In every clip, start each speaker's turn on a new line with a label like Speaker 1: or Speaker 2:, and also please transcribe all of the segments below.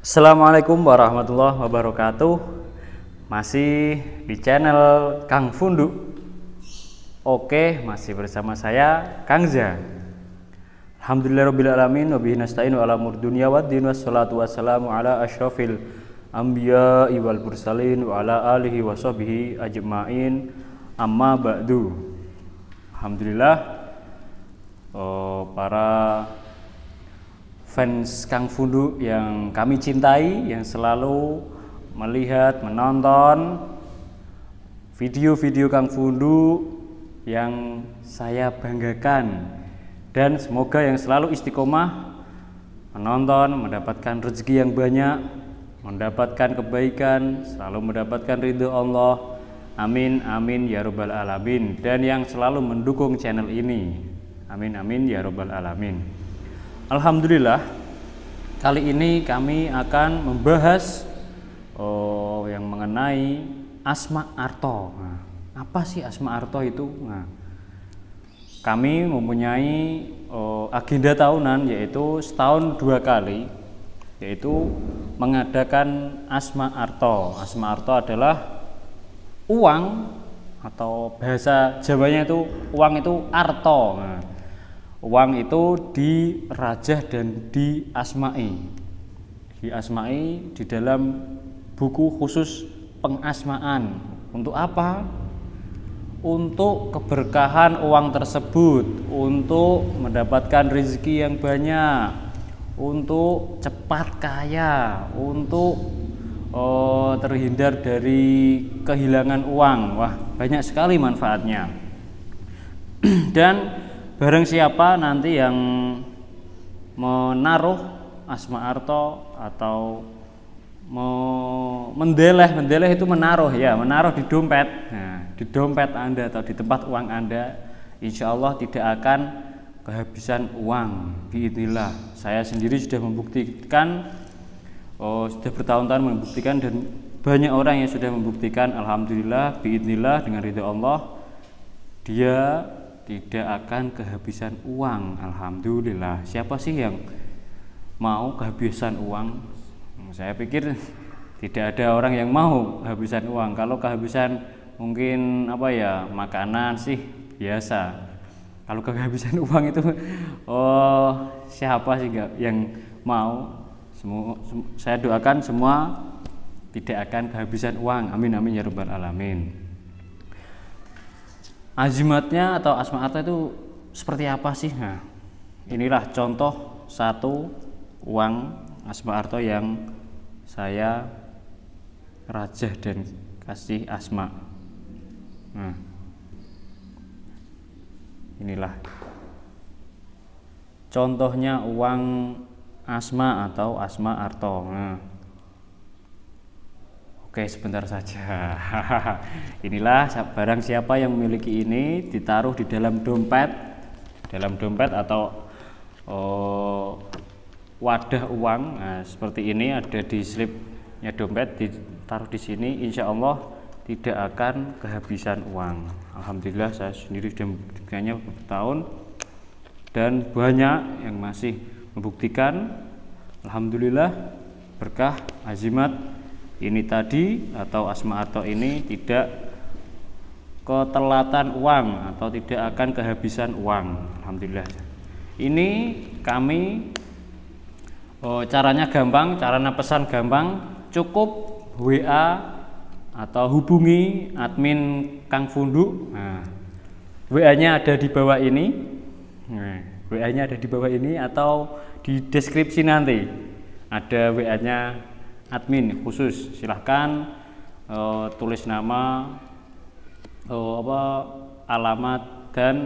Speaker 1: Assalamualaikum warahmatullahi wabarakatuh Masih di channel Kang Fundu Oke, masih bersama saya Kang Zia. Alhamdulillahirrabbilalamin Wabihi nasta'in wa alamur wa din Wassalatu wassalamu ala ashrafil Ambiya iwal bursalin Wa ala alihi wa sahbihi ajma'in Amma ba'du Alhamdulillah oh, Para fans Kang Fundu yang kami cintai, yang selalu melihat, menonton video-video Kang Fundu yang saya banggakan dan semoga yang selalu istiqomah menonton, mendapatkan rezeki yang banyak, mendapatkan kebaikan, selalu mendapatkan ridho Allah. Amin, amin, ya robbal alamin. Dan yang selalu mendukung channel ini. Amin, amin, ya robbal alamin. Alhamdulillah kali ini kami akan membahas oh, yang mengenai Asma Arto. Nah, apa sih Asma Arto itu? Nah, kami mempunyai oh, agenda tahunan yaitu setahun dua kali yaitu mengadakan Asma Arto. Asma Arto adalah uang atau bahasa Jawanya itu uang itu arto. Nah, uang itu dirajah dan diasmai diasmai di dalam buku khusus pengasmaan untuk apa untuk keberkahan uang tersebut untuk mendapatkan rezeki yang banyak untuk cepat kaya untuk oh, terhindar dari kehilangan uang wah banyak sekali manfaatnya dan bareng siapa nanti yang menaruh Asma Arto atau mendeleh mendeleh itu menaruh ya menaruh di dompet nah, di dompet anda atau di tempat uang anda insya Allah tidak akan kehabisan uang biinilah saya sendiri sudah membuktikan oh, sudah bertahun-tahun membuktikan dan banyak orang yang sudah membuktikan alhamdulillah biidnillah dengan ridho Allah dia tidak akan kehabisan uang. Alhamdulillah. Siapa sih yang mau kehabisan uang? Hmm, saya pikir tidak ada orang yang mau kehabisan uang. Kalau kehabisan mungkin apa ya makanan sih biasa. Kalau kehabisan uang itu oh siapa sih yang mau? Semua, saya doakan semua tidak akan kehabisan uang. Amin amin ya rabbal alamin azimatnya atau asma arta itu seperti apa sih? Nah, inilah contoh satu uang asma arta yang saya rajah dan kasih asma. Nah, inilah contohnya uang asma atau asma arto. Nah, Oke, sebentar saja. Inilah barang siapa yang memiliki ini ditaruh di dalam dompet, dalam dompet atau oh, wadah uang. Nah, seperti ini ada di slipnya dompet ditaruh di sini, insya Allah tidak akan kehabisan uang. Alhamdulillah saya sendiri sudah membuktikannya beberapa tahun dan banyak yang masih membuktikan. Alhamdulillah berkah azimat ini tadi atau asma atau ini tidak ketelatan uang atau tidak akan kehabisan uang Alhamdulillah ini kami oh, caranya gampang caranya pesan gampang cukup WA atau hubungi admin Kang Fundu nah, WA nya ada di bawah ini nah, WA nya ada di bawah ini atau di deskripsi nanti ada WA nya admin khusus silahkan uh, tulis nama uh, apa alamat dan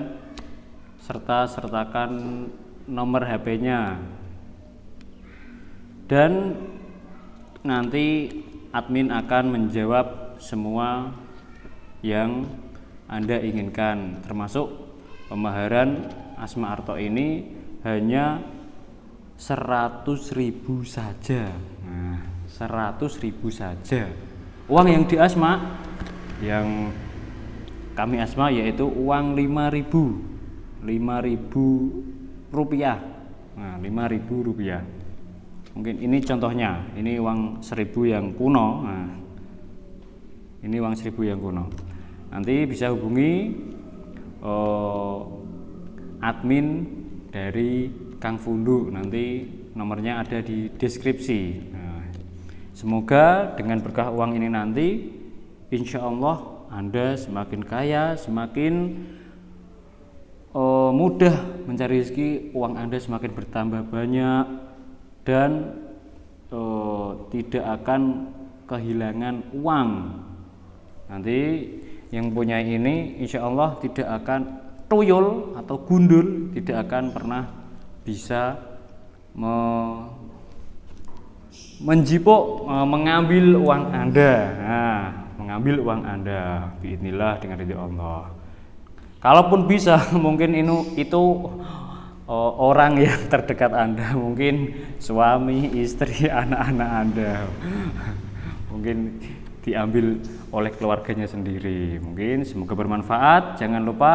Speaker 1: serta sertakan nomor HP-nya dan nanti admin akan menjawab semua yang Anda inginkan termasuk pemaharan Asma Arto ini hanya 100.000 saja seratus ribu saja uang yang di asma yang kami asma yaitu uang lima ribu lima ribu rupiah nah lima ribu rupiah mungkin ini contohnya ini uang seribu yang kuno nah, ini uang seribu yang kuno nanti bisa hubungi eh, admin dari Kang Fundu nanti nomornya ada di deskripsi Semoga dengan berkah uang ini nanti, insya Allah Anda semakin kaya, semakin uh, mudah mencari rezeki, uang Anda semakin bertambah banyak dan uh, tidak akan kehilangan uang. Nanti yang punya ini, insya Allah tidak akan tuyul atau gundul, tidak akan pernah bisa me menjipuk eh, mengambil uang Anda. Nah, mengambil uang Anda biidznillah dengan ridho Allah. Kalaupun bisa mungkin ini itu eh, orang yang terdekat Anda, mungkin suami, istri, anak-anak Anda. mungkin diambil oleh keluarganya sendiri. Mungkin semoga bermanfaat. Jangan lupa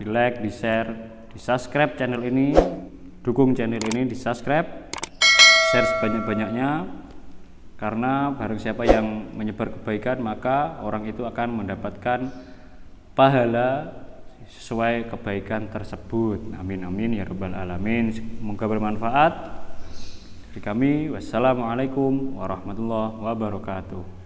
Speaker 1: di like, di share, di subscribe channel ini. Dukung channel ini di subscribe share sebanyak-banyaknya karena barang siapa yang menyebar kebaikan maka orang itu akan mendapatkan pahala sesuai kebaikan tersebut amin amin ya rabbal alamin semoga bermanfaat dari kami wassalamualaikum warahmatullahi wabarakatuh